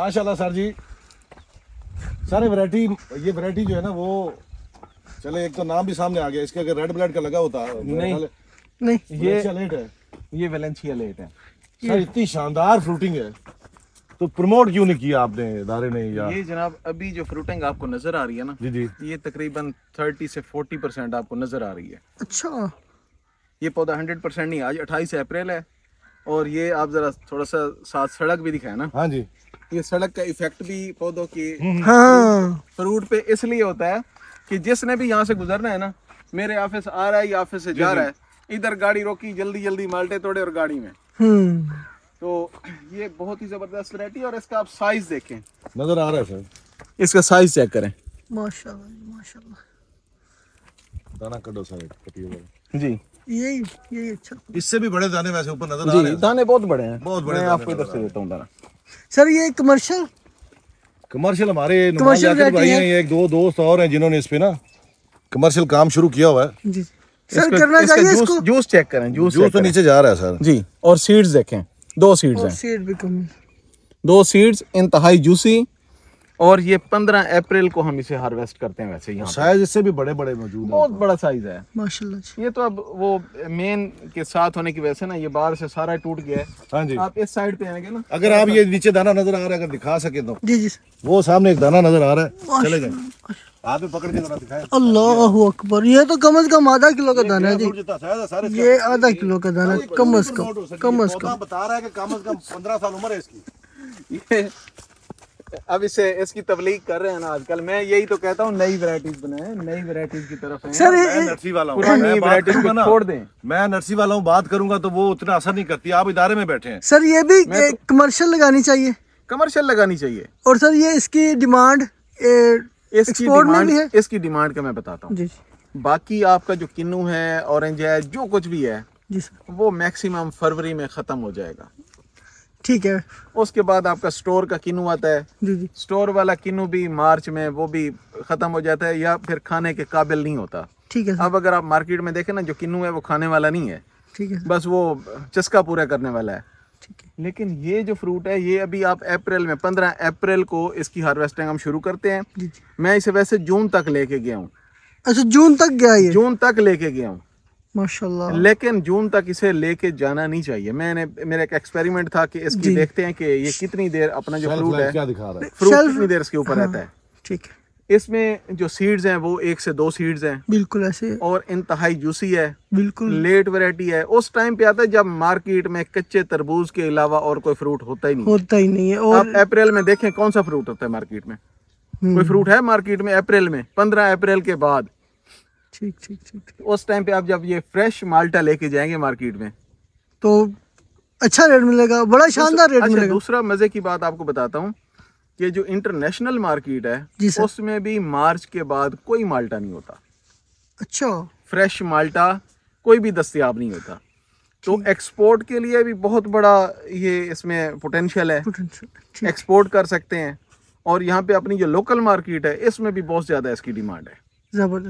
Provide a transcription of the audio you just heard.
माशाल्लाह सर जी सारे वैरायटी ये वैरायटी जो है ना वो चले एक तो नाम भी सामने आ गया इसके अगर रेड ब्लड का लगा होता तो नहीं नहीं ये लेट है ये वेलेंसिया लेट है सर इतनी शानदार फ्रूटिंग है तो प्रमोट क्यों नहीं किया आपने इदारे ने या? ये जनाब अभी जो फ्रूटिंग आपको नजर आ रही है ना जी जी ये तकरीबन थर्टी से फोर्टी परसेंट आपको नजर आ रही है अच्छा ये पौधा हंड्रेड परसेंट नहीं आज अट्ठाईस अप्रैल है और ये आप जरा थोड़ा सा साथ सड़क भी दिखाए ना हाँ जी ये सड़क का इफेक्ट भी पौधों की हम्म, हम्म। हाँ। फ्रूट पे इसलिए होता है कि जिसने भी यहाँ से गुजरना है ना मेरे ऑफिस आ रहा है या ऑफिस से जा रहा है इधर गाड़ी रोकी जल्दी जल्दी माल्टे तोड़े और गाड़ी में हम्म। तो ये बहुत ही जबरदस्त वरायटी और इसका आप साइज देखे नजर आ रहा है सर इसका साइज चेक करें माशाल्लाह माशाल्लाह दाना कटो सारे जी यही यही अच्छा इससे भी बड़े दाने वैसे ऊपर नजर आ रहे हैं दाने बहुत बड़े हैं बहुत बड़े मैं आपको इधर से देता हूँ दाना सर ये कमर्शियल कमर्शियल हमारे कमर्शियल भाई हैं एक दो दोस्त और हैं जिन्होंने इस पे ना कमर्शियल काम शुरू किया हुआ है जी सर करना चाहिए इसको जूस, जूस चेक करें जूस जूस तो नीचे जा रहा है सर जी और सीड्स देखें दो सीड्स हैं सीड भी कम दो सीड्स इंतहाई जूसी और ये 15 अप्रैल को हम इसे हार्वेस्ट करते हैं वैसे साइज इससे भी बड़े बड़े मौजूद बहुत बड़ा साइज है माशाल्लाह ये तो अब वो मेन के साथ होने की वजह से ना ये बाहर से सारा टूट गया है हाँ जी आप इस साइड पे आएंगे ना अगर आप ये नीचे दाना नजर आ रहा है अगर दिखा सके तो जी जी वो सामने एक दाना नजर आ रहा है चले गए अल्लाह अकबर ये तो कम से कम आधा किलो का दाना है जी ये आधा किलो का दाना कम से कम कम से कम बता रहा है कि कम से कम पंद्रह साल उम्र है इसकी अब इसे इसकी तबलीग कर रहे हैं ना आजकल मैं यही तो कहता हूँ नई वराइटीज बनाए नई वराइटीज की तरफ सर मैं नर्सरी वाला हूँ नई वराइटीज को छोड़ दें मैं नर्सी वाला हूँ बात करूंगा तो वो उतना असर नहीं करती आप इधारे में बैठे हैं सर ये भी कमर्शियल तो- लगानी चाहिए कमर्शियल लगानी चाहिए और सर ये इसकी डिमांड इसकी डिमांड इसकी डिमांड का मैं बताता हूँ बाकी आपका जो किन्नू है ऑरेंज है जो कुछ भी है वो मैक्सिमम फरवरी में ख़त्म हो जाएगा ठीक है उसके बाद आपका स्टोर का किनू आता है जी जी स्टोर वाला किनू भी मार्च में वो भी खत्म हो जाता है या फिर खाने के काबिल नहीं होता ठीक है अब अगर आप मार्केट में देखें ना जो किन्नू है वो खाने वाला नहीं है ठीक है बस वो चस्का पूरा करने वाला है ठीक है लेकिन ये जो फ्रूट है ये अभी आप अप्रैल में पंद्रह अप्रैल को इसकी हार्वेस्टिंग हम शुरू करते हैं मैं इसे वैसे जून तक लेके गया हूँ अच्छा जून तक गया जून तक लेके गया हूँ माशाल्लाह लेकिन जून तक इसे लेके जाना नहीं चाहिए मैंने मेरा एक एक्सपेरिमेंट था कि इसकी देखते हैं कि ये कितनी देर अपना जो फ्रूट है फ्रूट कितनी देर इसके ऊपर हाँ, रहता है ठीक है इसमें जो सीड्स हैं वो एक से दो सीड्स हैं बिल्कुल ऐसे और इंतहाई जूसी है बिल्कुल लेट वैरायटी है उस टाइम पे आता है जब मार्केट में कच्चे तरबूज के अलावा और कोई फ्रूट होता ही नहीं होता ही नहीं है और अप्रैल में देखें कौन सा फ्रूट होता है मार्केट में कोई फ्रूट हम्म। है मार्केट में अप्रैल में पंद्रह अप्रैल के बाद ठीक ठीक ठीक उस टाइम पे आप जब ये फ्रेश माल्टा लेके जाएंगे मार्केट में तो अच्छा रेट मिलेगा बड़ा शानदार रेट अच्छा, मिलेगा दूसरा मजे की बात आपको बताता हूँ कि जो इंटरनेशनल मार्केट है उसमें भी मार्च के बाद कोई माल्टा नहीं होता अच्छा फ्रेश माल्टा कोई भी दस्तियाब नहीं होता तो एक्सपोर्ट के लिए भी बहुत बड़ा ये इसमें पोटेंशियल है एक्सपोर्ट कर सकते हैं और यहाँ पे अपनी जो लोकल मार्केट है इसमें भी बहुत ज़्यादा इसकी डिमांड है ज़बरदस्त